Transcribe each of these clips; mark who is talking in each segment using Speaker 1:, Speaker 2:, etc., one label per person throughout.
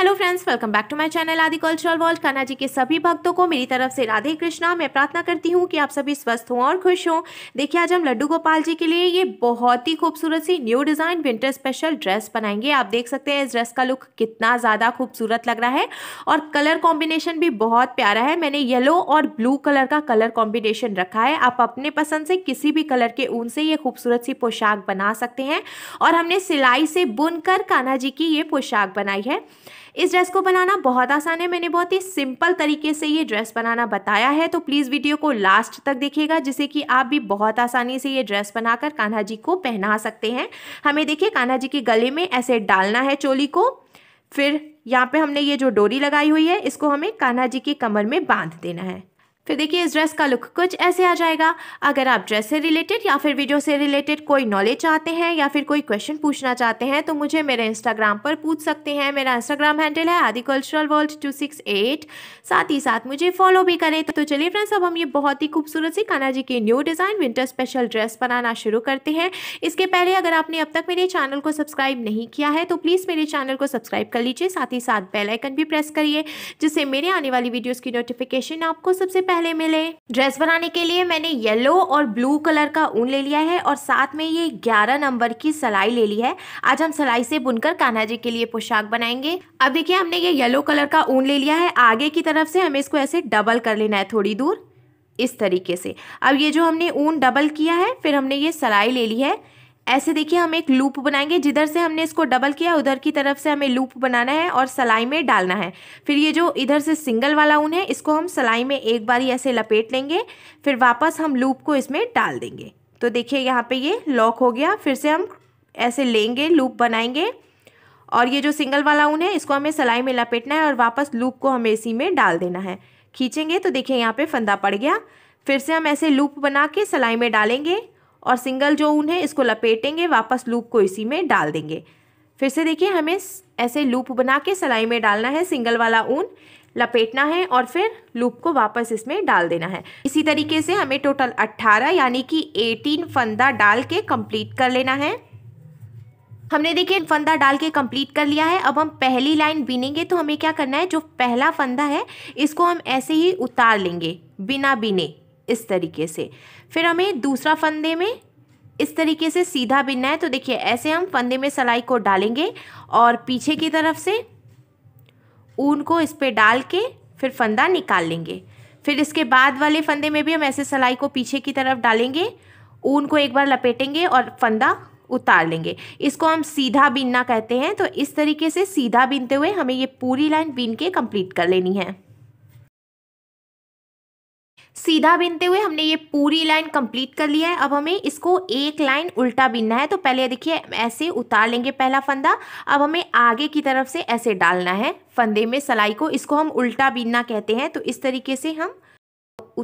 Speaker 1: hello friends welcome back to my channel Aadi cultural world Kanha ji के सभी भक्तों को मेरी तरफ से राधे कृष्णा मैं प्रार्थना करती हूँ कि आप सभी स्वस्थ हों और खुश हों देखिए आज हम लड्डू गोपाल जी के लिए ये बहुत ही खूबसूरत सी new design winter special dress बनाएंगे आप देख सकते हैं इस ड्रेस का लुक कितना ज़्यादा खूबसूरत लग रहा है और कलर कॉम्बिनेशन भी बहुत प्यारा है मैंने येलो और ब्लू कलर का कलर कॉम्बिनेशन रखा है आप अपने पसंद से किसी भी कलर के ऊन से ये खूबसूरत सी पोशाक बना सकते हैं और हमने सिलाई से बुन कर कान्हा जी की ये पोशाक बनाई है इस ड्रेस को बनाना बहुत आसान है मैंने बहुत ही सिंपल तरीके से ये ड्रेस बनाना बताया है तो प्लीज़ वीडियो को लास्ट तक देखिएगा जिससे कि आप भी बहुत आसानी से ये ड्रेस बनाकर कान्हा जी को पहना सकते हैं हमें देखिए कान्हा जी के गले में ऐसे डालना है चोली को फिर यहाँ पे हमने ये जो डोरी लगाई हुई है इसको हमें कान्हा जी के कमर में बांध देना है फिर देखिए इस ड्रेस का लुक कुछ ऐसे आ जाएगा अगर आप ड्रेस से रिलेटेड या फिर वीडियो से रिलेटेड कोई नॉलेज चाहते हैं या फिर कोई क्वेश्चन पूछना चाहते हैं तो मुझे मेरे इंस्टाग्राम पर पूछ सकते हैं मेरा इंस्टाग्राम हैंडल है Aadi cultural world two six eight साथ ही साथ मुझे फॉलो भी करें तो चलिए फ्रेंड्स अब हम ये बहुत ही खूबसूरत सी कान्हा जी की new design winter special dress बनाना शुरू करते हैं इसके पहले अगर आपने अब तक मेरे चैनल को सब्सक्राइब नहीं किया है तो प्लीज़ मेरे चैनल को सब्सक्राइब कर लीजिए साथ ही साथ बेलाइकन भी प्रेस करिए जिससे मेरे आने वाली वीडियोज़ की नोटिफिकेशन आपको सबसे पहले पहले मिले ड्रेस बनाने के लिए मैंने येलो और ब्लू कलर का ऊन ले लिया है और साथ में ये ग्यारह नंबर की सलाई ले ली है आज हम सलाई से बुनकर कान्हा जी के लिए पोशाक बनाएंगे अब देखिए हमने ये येलो कलर का ऊन ले लिया है आगे की तरफ से हमें इसको ऐसे डबल कर लेना है थोड़ी दूर इस तरीके से अब ये जो हमने ऊन डबल किया है फिर हमने ये सलाई ले ली है ऐसे देखिए हम एक लूप बनाएंगे जिधर से हमने इसको डबल किया उधर की तरफ से हमें लूप बनाना है और सलाई में डालना है फिर ये जो इधर से सिंगल वाला ऊन है इसको हम सलाई में एक बार ही ऐसे लपेट लेंगे फिर वापस हम लूप को इसमें डाल देंगे तो देखिए यहाँ पे ये लॉक हो गया फिर से हम ऐसे लेंगे लूप बनाएंगे और ये जो सिंगल वाला ऊन है इसको हमें सलाई में लपेटना है और वापस लूप को हमें इसी में डाल देना है खींचेंगे तो देखिए यहाँ पे फंदा पड़ गया फिर से हम ऐसे लूप बना के सलाई में डालेंगे और सिंगल जो ऊन है इसको लपेटेंगे वापस लूप को इसी में डाल देंगे फिर से देखिए हमें ऐसे लूप बना के सिलाई में डालना है सिंगल वाला ऊन लपेटना है और फिर लूप को वापस इसमें डाल देना है इसी तरीके से हमें टोटल 18 यानी कि 18 फंदा डाल के कंप्लीट कर लेना है हमने देखिए फंदा डाल के कंप्लीट कर लिया है अब हम पहली लाइन बिनेंगे तो हमें क्या करना है जो पहला फंदा है इसको हम ऐसे ही उतार लेंगे बिना बिने इस तरीके से फिर हमें दूसरा फंदे में इस तरीके से सीधा बिनना है तो देखिए ऐसे हम फंदे में सलाई को डालेंगे और पीछे की तरफ से ऊन को इस पर डाल के फिर फंदा निकाल लेंगे फिर इसके बाद वाले फंदे में भी हम ऐसे सलाई को पीछे की तरफ डालेंगे ऊन को एक बार लपेटेंगे और फंदा उतार लेंगे इसको हम सीधा बीनना कहते हैं तो इस तरीके से सीधा बीनते हुए हमें ये पूरी लाइन बीन के कंप्लीट कर लेनी है सीधा बीनते हुए हमने ये पूरी लाइन कंप्लीट कर लिया है अब हमें इसको एक लाइन उल्टा बीनना है तो पहले देखिए ऐसे उतार लेंगे पहला फंदा अब हमें आगे की तरफ से ऐसे डालना है फंदे में सलाई को इसको हम उल्टा बीनना कहते हैं तो इस तरीके से हम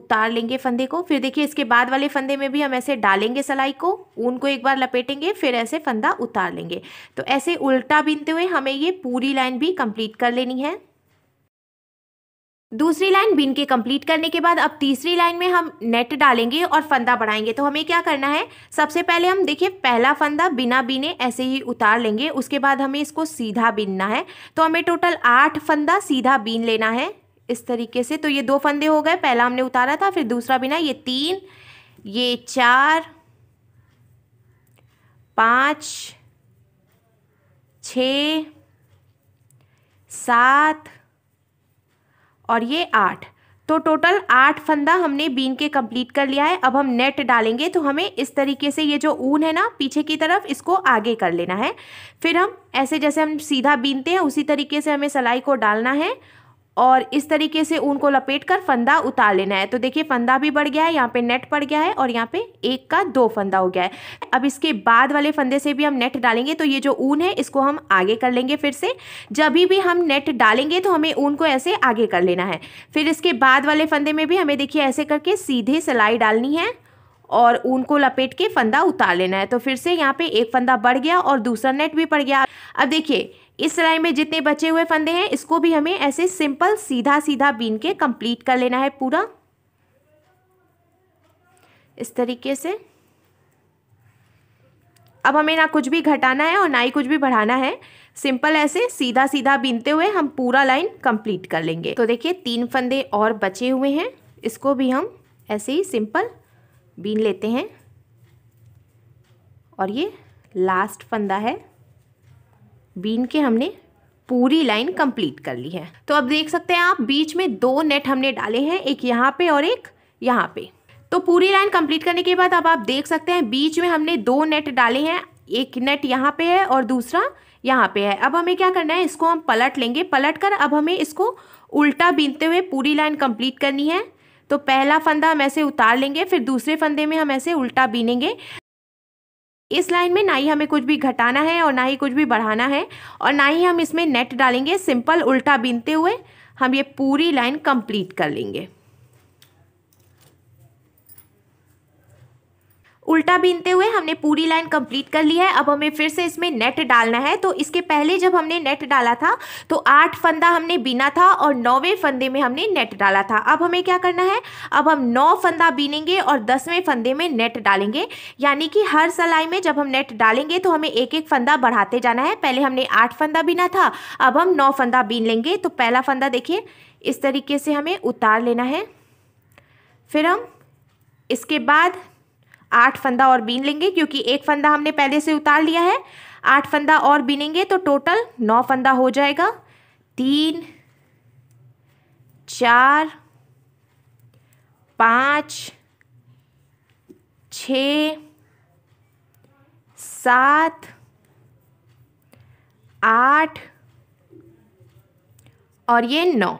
Speaker 1: उतार लेंगे फंदे को फिर देखिए इसके बाद वाले फंदे में भी हम ऐसे डालेंगे सलाई को ऊन को एक बार लपेटेंगे फिर ऐसे फंदा उतार लेंगे तो ऐसे उल्टा बीनते हुए हमें ये पूरी लाइन भी कंप्लीट कर लेनी है दूसरी लाइन बिन के कंप्लीट करने के बाद अब तीसरी लाइन में हम नेट डालेंगे और फंदा बढ़ाएंगे तो हमें क्या करना है सबसे पहले हम देखिए पहला फंदा बिना बिने ऐसे ही उतार लेंगे उसके बाद हमें इसको सीधा बिनना है तो हमें टोटल आठ फंदा सीधा बीन लेना है इस तरीके से तो ये दो फंदे हो गए पहला हमने उतारा था फिर दूसरा बिना ये तीन ये चार पाँच छ सात और ये आठ तो टोटल आठ फंदा हमने बीन के कंप्लीट कर लिया है अब हम नेट डालेंगे तो हमें इस तरीके से ये जो ऊन है ना पीछे की तरफ इसको आगे कर लेना है फिर हम ऐसे जैसे हम सीधा बीनते हैं उसी तरीके से हमें सलाई को डालना है और इस तरीके से ऊन को लपेट कर फंदा उतार लेना है तो देखिए फंदा भी बढ़ गया है यहाँ पे नेट पड़ गया है और यहाँ पे एक का दो फंदा हो गया है अब इसके बाद वाले फंदे से भी हम नेट डालेंगे तो ये जो ऊन है इसको हम आगे कर लेंगे फिर से जब भी हम नेट डालेंगे तो हमें ऊन को ऐसे आगे कर लेना है फिर इसके बाद वाले फंदे में भी हमें देखिए ऐसे करके सीधे सिलाई डालनी है और ऊन को लपेट के फंदा उतार लेना है तो फिर से यहाँ पे एक फंदा बढ़ गया और दूसरा नेट भी पड़ गया अब देखिए इस सिलाई में जितने बचे हुए फंदे हैं इसको भी हमें ऐसे सिंपल सीधा सीधा बीन के कंप्लीट कर लेना है पूरा इस तरीके से अब हमें ना कुछ भी घटाना है और ना ही कुछ भी बढ़ाना है सिंपल ऐसे सीधा सीधा बीनते हुए हम पूरा लाइन कंप्लीट कर लेंगे तो देखिए तीन फंदे और बचे हुए हैं इसको भी हम ऐसे ही सिंपल बीन लेते हैं और ये लास्ट फंदा है बीन के हमने पूरी लाइन कंप्लीट कर ली है तो अब देख सकते हैं आप बीच में दो नेट हमने डाले हैं एक यहाँ पे और एक यहाँ पे तो पूरी लाइन कंप्लीट करने के बाद अब आप देख सकते हैं बीच में हमने दो नेट डाले हैं एक नेट यहाँ पे है और दूसरा यहाँ पे है अब हमें क्या करना है इसको हम पलट लेंगे पलट कर अब हमें इसको उल्टा बीनते हुए पूरी लाइन कंप्लीट करनी है तो पहला फंदा हम ऐसे उतार लेंगे फिर दूसरे फंदे में हम ऐसे उल्टा बीनेंगे इस लाइन में ना ही हमें कुछ भी घटाना है और ना ही कुछ भी बढ़ाना है और ना ही हम इसमें नेट डालेंगे सिंपल उल्टा बीनते हुए हम ये पूरी लाइन कंप्लीट कर लेंगे उल्टा बीनते हुए हमने पूरी लाइन कंप्लीट कर ली है अब हमें फिर से इसमें नेट डालना है तो इसके पहले जब हमने नेट डाला था तो आठ फंदा हमने बीना था और नौवें फंदे में हमने नेट डाला था अब हमें क्या करना है अब हम नौ फंदा बीनेंगे और दसवें फंदे में नेट डालेंगे यानी कि हर सलाई में जब हम नेट डालेंगे तो हमें एक एक फंदा बढ़ाते जाना है पहले हमने आठ फंदा बीना था अब हम नौ फंदा बीन लेंगे तो पहला फंदा देखिए इस तरीके से हमें उतार लेना है फिर हम इसके बाद आठ फंदा और बीन लेंगे क्योंकि एक फंदा हमने पहले से उतार लिया है आठ फंदा और बीनेंगे तो टोटल नौ फंदा हो जाएगा तीन चार पाँच छ सात आठ और ये नौ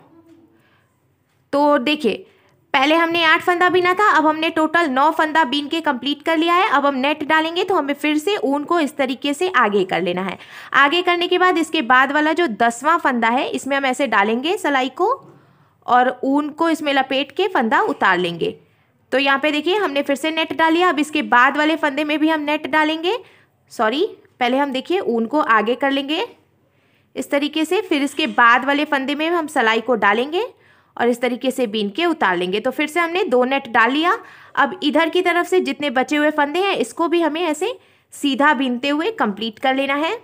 Speaker 1: तो देखिए पहले हमने आठ फंदा बीना था अब हमने टोटल नौ फंदा बीन के कंप्लीट कर लिया है अब हम नेट डालेंगे तो हमें फिर से ऊन को इस तरीके से आगे कर लेना है आगे करने के बाद इसके बाद वाला जो दसवां फंदा है इसमें हम ऐसे डालेंगे सलाई को और ऊन को इसमें लपेट के फंदा उतार लेंगे तो यहाँ पे देखिए हमने फिर से नेट डालिया अब इसके बाद वाले फंदे में भी हम नेट डालेंगे सॉरी पहले हम देखिए ऊन को आगे कर लेंगे इस तरीके से फिर इसके बाद वाले फंदे में हम सलाई को डालेंगे और इस तरीके से बीन के उतार लेंगे तो फिर से हमने दो नेट डाल लिया अब इधर की तरफ से जितने बचे हुए फंदे हैं इसको भी हमें ऐसे सीधा बीनते हुए कंप्लीट कर लेना है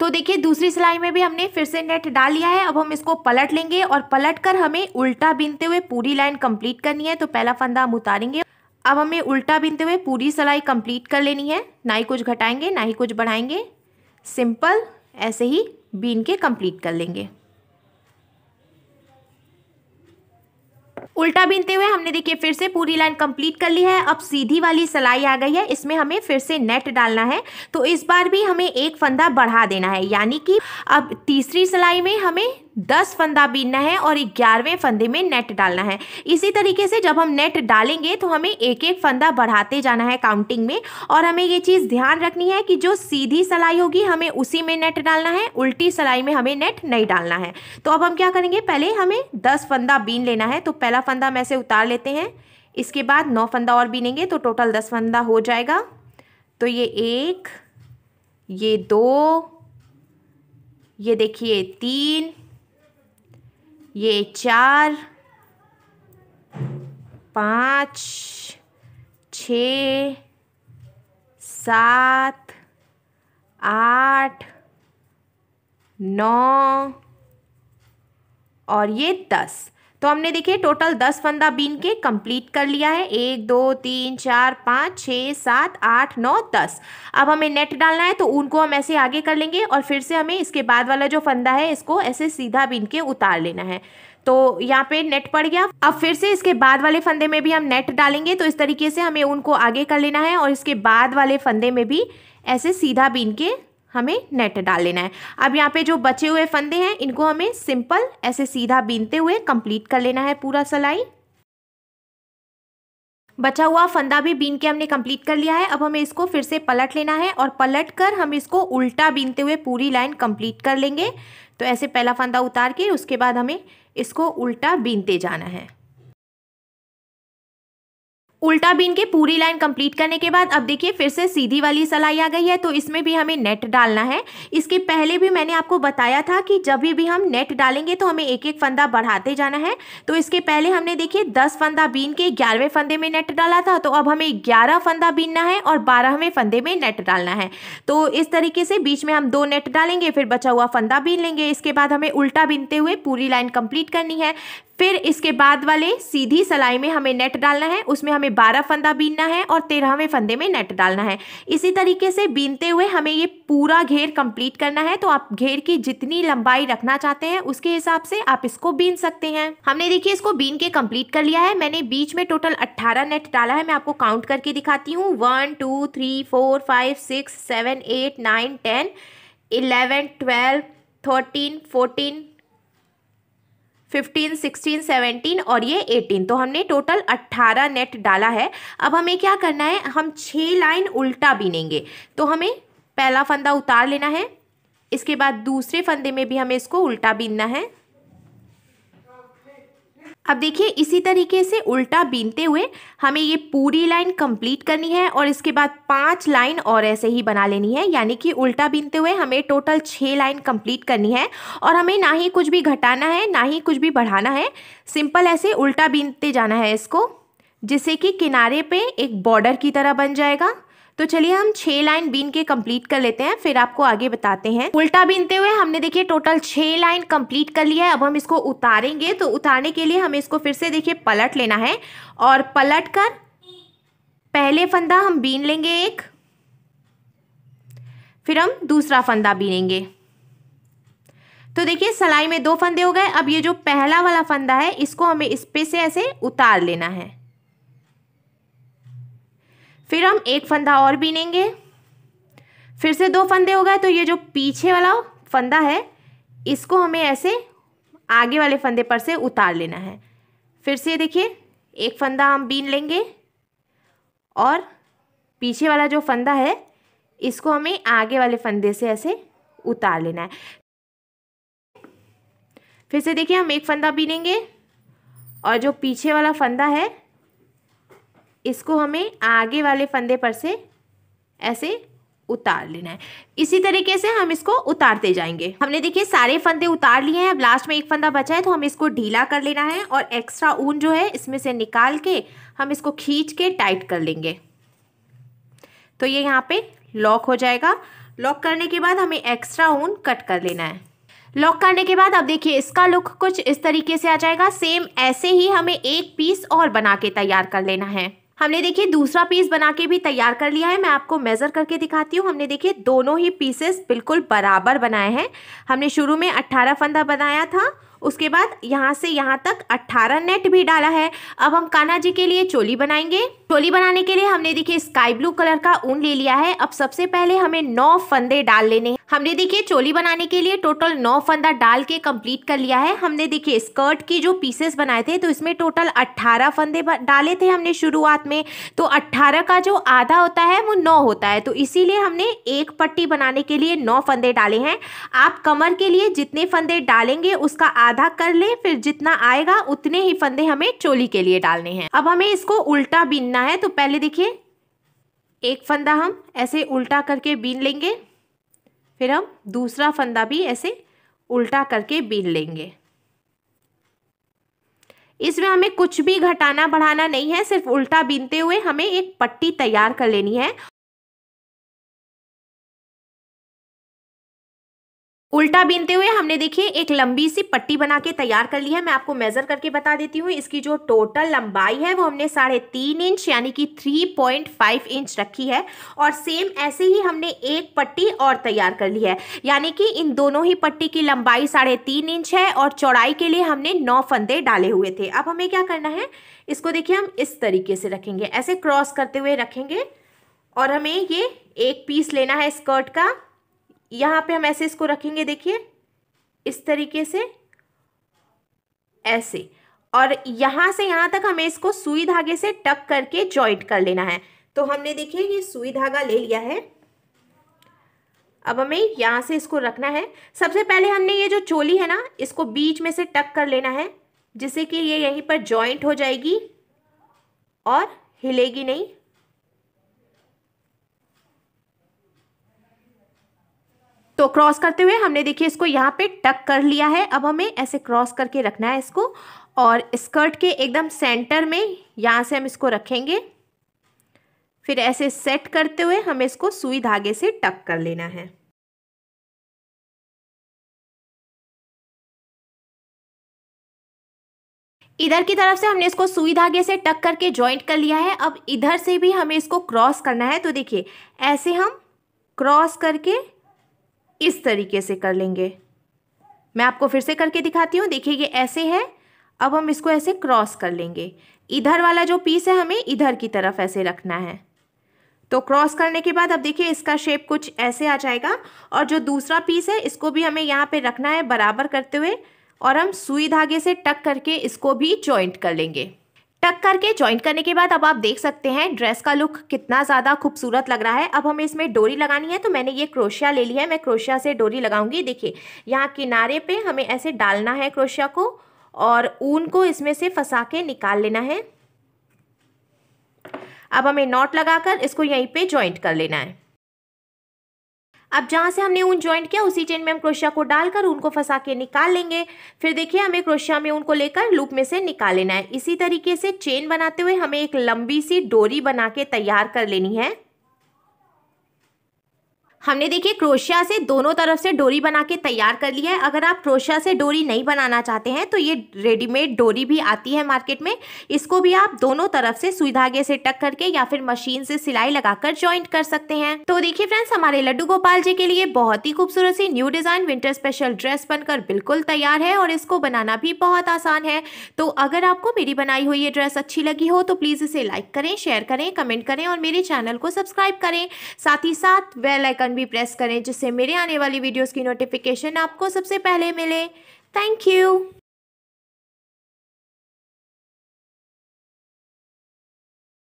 Speaker 1: तो देखिए दूसरी सिलाई में भी हमने फिर से नेट डाल लिया है अब हम इसको पलट लेंगे और पलट कर हमें उल्टा बीनते हुए पूरी लाइन कंप्लीट करनी है तो पहला फंदा हम उतारेंगे अब हमें उल्टा बीनते हुए पूरी सिलाई कंप्लीट कर लेनी है ना ही कुछ घटाएंगे ना ही कुछ बढ़ाएंगे सिंपल ऐसे ही बीन के कंप्लीट कर लेंगे उल्टा बीनते हुए हमने देखिए फिर से पूरी लाइन कंप्लीट कर ली है अब सीधी वाली सिलाई आ गई है इसमें हमें फिर से नेट डालना है तो इस बार भी हमें एक फंदा बढ़ा देना है यानी कि अब तीसरी सिलाई में हमें दस फंदा बीनना है और ग्यारहवें फंदे में नेट डालना है इसी तरीके से जब हम नेट डालेंगे तो हमें एक एक फंदा बढ़ाते जाना है काउंटिंग में और हमें ये चीज़ ध्यान रखनी है कि जो सीधी सलाई होगी हमें उसी में नेट डालना है उल्टी सलाई में हमें नेट नहीं डालना है तो अब हम क्या करेंगे पहले हमें दस फंदा बीन लेना है तो पहला फंदा हम ऐसे उतार लेते हैं इसके बाद नौ फंदा और बीनेंगे तो टोटल दस फंदा हो जाएगा तो ये एक ये दो ये देखिए तीन ये चार पाँच छ सात आठ नौ और ये दस तो हमने देखिए टोटल दस फंदा बीन के कंप्लीट कर लिया है एक दो तीन चार पाँच छः सात आठ नौ दस अब हमें नेट डालना है तो उनको हम ऐसे आगे कर लेंगे और फिर से हमें इसके बाद वाला जो फंदा है इसको ऐसे सीधा बीन के उतार लेना है तो यहाँ पे नेट पड़ गया अब फिर से इसके बाद वाले फंदे में भी हम नेट डालेंगे तो इस तरीके से हमें उनको आगे कर लेना है और इसके बाद वाले फंदे में भी ऐसे सीधा बीन के हमें नेट डाल लेना है अब यहाँ पे जो बचे हुए फंदे हैं इनको हमें सिंपल ऐसे सीधा बीनते हुए कंप्लीट कर लेना है पूरा सिलाई बचा हुआ फंदा भी बीन के हमने कंप्लीट कर लिया है अब हमें इसको फिर से पलट लेना है और पलट कर हम इसको उल्टा बीनते हुए पूरी लाइन कंप्लीट कर लेंगे तो ऐसे पहला फंदा उतार के उसके बाद हमें इसको उल्टा बीनते जाना है उल्टा बीन के पूरी लाइन कंप्लीट करने के बाद अब देखिए फिर से सीधी वाली सलाई आ गई है तो इसमें भी हमें नेट डालना है इसके पहले भी मैंने आपको बताया था कि जब भी हम नेट डालेंगे तो हमें एक एक फंदा बढ़ाते जाना है तो इसके पहले हमने देखिए दस फंदा बीन के ग्यारहवें फंदे में नेट डाला था तो अब हमें ग्यारह फंदा बीनना है और बारहवें फंदे में नेट डालना है तो इस तरीके से बीच में हम दो नेट डालेंगे फिर बचा हुआ फंदा बीन लेंगे इसके बाद हमें उल्टा बीनते हुए पूरी लाइन कंप्लीट करनी है फिर इसके बाद वाले सीधी सलाई में हमें नेट डालना है उसमें हमें हमें बारह फंदा बीनना है और तेरहवें फंदे में नेट डालना है इसी तरीके से बीनते हुए हमें ये पूरा घेर कंप्लीट करना है तो आप घेर की जितनी लंबाई रखना चाहते हैं उसके हिसाब से आप इसको बीन सकते हैं हमने देखिए इसको बीन के कंप्लीट कर लिया है मैंने बीच में टोटल अट्ठारह नेट डाला है मैं आपको काउंट करके दिखाती हूँ one two three four five six seven eight nine ten eleven twelve thirteen fourteen fifteen sixteen seventeen और ये एटीन तो हमने टोटल अट्ठारह नेट डाला है अब हमें क्या करना है हम छः लाइन उल्टा बीनेंगे तो हमें पहला फंदा उतार लेना है इसके बाद दूसरे फंदे में भी हमें इसको उल्टा बीनना है अब देखिए इसी तरीके से उल्टा बीनते हुए हमें ये पूरी लाइन कंप्लीट करनी है और इसके बाद पांच लाइन और ऐसे ही बना लेनी है यानी कि उल्टा बीनते हुए हमें टोटल छः लाइन कंप्लीट करनी है और हमें ना ही कुछ भी घटाना है ना ही कुछ भी बढ़ाना है सिंपल ऐसे उल्टा बीनते जाना है इसको जिससे कि किनारे पे एक बॉर्डर की तरह बन जाएगा तो चलिए हम छह लाइन बीन के कंप्लीट कर लेते हैं फिर आपको आगे बताते हैं उल्टा बीनते हुए हमने देखिए टोटल छह लाइन कंप्लीट कर लिया है अब हम इसको उतारेंगे तो उतारने के लिए हमें इसको फिर से देखिए पलट लेना है और पलट कर पहले फंदा हम बीन लेंगे एक फिर हम दूसरा फंदा बीनेंगे तो देखिए सलाई में दो फंदे हो गए अब ये जो पहला वाला फंदा है इसको हमें इस पे से ऐसे उतार लेना है फिर हम एक फंदा और बीनेंगे फिर से दो फंदे हो गए तो ये जो पीछे वाला फंदा है इसको हमें ऐसे आगे वाले फंदे पर से उतार लेना है फिर से देखिए एक फंदा हम बीन लेंगे और पीछे वाला जो फंदा है इसको हमें आगे वाले फंदे से ऐसे उतार लेना है फिर से देखिए हम एक फंदा बीनेंगे और जो पीछे वाला फंदा है इसको हमें आगे वाले फंदे पर से ऐसे उतार लेना है इसी तरीके से हम इसको उतारते जाएंगे हमने देखिए सारे फंदे उतार लिए हैं अब लास्ट में एक फंदा बचा है तो हम इसको ढीला कर लेना है और एक्स्ट्रा ऊन जो है इसमें से निकाल के हम इसको खींच के टाइट कर लेंगे तो ये यहाँ पे लॉक हो जाएगा लॉक करने के बाद हमें एक्स्ट्रा ऊन कट कर लेना है लॉक करने के बाद अब देखिए इसका लुक कुछ इस तरीके से आ जाएगा सेम ऐसे ही हमें एक पीस और बना के तैयार कर लेना है हमने देखिए दूसरा पीस बना के भी तैयार कर लिया है मैं आपको मेज़र करके दिखाती हूँ हमने देखिए दोनों ही पीसेस बिल्कुल बराबर बनाए हैं हमने शुरू में अट्ठारह फंदा बनाया था उसके बाद यहाँ से यहाँ तक 18 नेट भी डाला है अब हम कान्हा जी के लिए चोली बनाएंगे चोली बनाने के लिए हमने देखिए स्काई ब्लू कलर का ऊन ले लिया है अब सबसे पहले हमें नौ फंदे डाल लेने हमने देखिए चोली बनाने के लिए टोटल नौ फंदा डाल के कंप्लीट कर लिया है हमने देखिए स्कर्ट की जो पीसेस बनाए थे तो इसमें टोटल अट्ठारह फंदे डाले थे हमने शुरुआत में तो अट्ठारह का जो आधा होता है वो नौ होता है तो इसीलिए हमने एक पट्टी बनाने के लिए नौ फंदे डाले हैं आप कमर के लिए जितने फंदे डालेंगे उसका आधा कर ले फिर जितना आएगा उतने ही फंदे हमें चोली के लिए डालने हैं अब हमें इसको उल्टा बीनना है तो पहले देखिए एक फंदा हम ऐसे उल्टा करके बीन लेंगे फिर हम दूसरा फंदा भी ऐसे उल्टा करके बीन लेंगे इसमें हमें कुछ भी घटाना बढ़ाना नहीं है सिर्फ उल्टा बीनते हुए हमें एक पट्टी तैयार कर लेनी है उल्टा बीनते हुए हमने देखिए एक लंबी सी पट्टी बना के तैयार कर ली है मैं आपको मेजर करके बता देती हूँ इसकी जो टोटल लंबाई है वो हमने साढ़े तीन इंच यानी कि थ्री पॉइंट फाइव इंच रखी है और सेम ऐसे ही हमने एक पट्टी और तैयार कर ली है यानी कि इन दोनों ही पट्टी की लंबाई साढ़े तीन इंच है और चौड़ाई के लिए हमने नौ फंदे डाले हुए थे अब हमें क्या करना है इसको देखिए हम इस तरीके से रखेंगे ऐसे क्रॉस करते हुए रखेंगे और हमें ये एक पीस लेना है स्कर्ट का यहाँ पे हम ऐसे इसको रखेंगे देखिए इस तरीके से ऐसे और यहाँ से यहाँ तक हमें इसको सुई धागे से टक करके जॉइंट कर लेना है तो हमने देखिए ये सुई धागा ले लिया है अब हमें यहाँ से इसको रखना है सबसे पहले हमने ये जो चोली है ना इसको बीच में से टक कर लेना है जिससे कि ये यहीं पर जॉइंट हो जाएगी और हिलेगी नहीं तो क्रॉस करते हुए हमने देखिए इसको यहाँ पे टक कर लिया है अब हमें ऐसे क्रॉस करके रखना है इसको और स्कर्ट के एकदम सेंटर में यहाँ से हम इसको रखेंगे फिर ऐसे सेट करते हुए हमें इसको सुई धागे से टक कर लेना है इधर की तरफ से हमने इसको सुई धागे से टक करके जॉइंट कर लिया है अब इधर से भी हमें इसको क्रॉस करना है तो देखिए ऐसे हम क्रॉस करके इस तरीके से कर लेंगे मैं आपको फिर से करके दिखाती हूँ देखिए ये ऐसे है अब हम इसको ऐसे क्रॉस कर लेंगे इधर वाला जो पीस है हमें इधर की तरफ ऐसे रखना है तो क्रॉस करने के बाद अब देखिए इसका शेप कुछ ऐसे आ जाएगा और जो दूसरा पीस है इसको भी हमें यहाँ पे रखना है बराबर करते हुए और हम सुई धागे से टक करके इसको भी जॉइंट कर लेंगे टक करके ज्वाइंट करने के बाद अब आप देख सकते हैं ड्रेस का लुक कितना ज़्यादा खूबसूरत लग रहा है अब हमें इसमें डोरी लगानी है तो मैंने ये क्रोशिया ले लिया है मैं क्रोशिया से डोरी लगाऊंगी देखिए यहाँ किनारे पे हमें ऐसे डालना है क्रोशिया को और ऊन को इसमें से फंसा के निकाल लेना है अब हमें नॉट लगा इसको यहीं पर ज्वाइंट कर लेना है अब जहाँ से हमने ऊन ज्वाइंट किया उसी चेन में हम क्रोशिया को डालकर उनको फंसा के निकाल लेंगे फिर देखिए हमें क्रोशिया में उनको लेकर लूप में से निकाल लेना है इसी तरीके से चेन बनाते हुए हमें एक लंबी सी डोरी बना के तैयार कर लेनी है हमने देखिए क्रोशिया से दोनों तरफ से डोरी बना के तैयार कर लिया है अगर आप क्रोशिया से डोरी नहीं बनाना चाहते हैं तो ये रेडीमेड डोरी भी आती है मार्केट में इसको भी आप दोनों तरफ से सुई धागे से टक करके या फिर मशीन से सिलाई लगाकर ज्वाइंट कर सकते हैं तो देखिए फ्रेंड्स हमारे लड्डू गोपाल जी के लिए बहुत ही खूबसूरत सी new design winter special dress बनकर बिल्कुल तैयार है और इसको बनाना भी बहुत आसान है तो अगर आपको मेरी बनाई हुई ये ड्रेस अच्छी लगी हो तो प्लीज इसे लाइक करें शेयर करें कमेंट करें और मेरे चैनल को सब्सक्राइब करें साथ ही साथ वेलाइकन बटन भी प्रेस करें जिससे मेरे आने वाली वीडियोज़ की नोटिफिकेशन आपको सबसे पहले मिले थैंक यू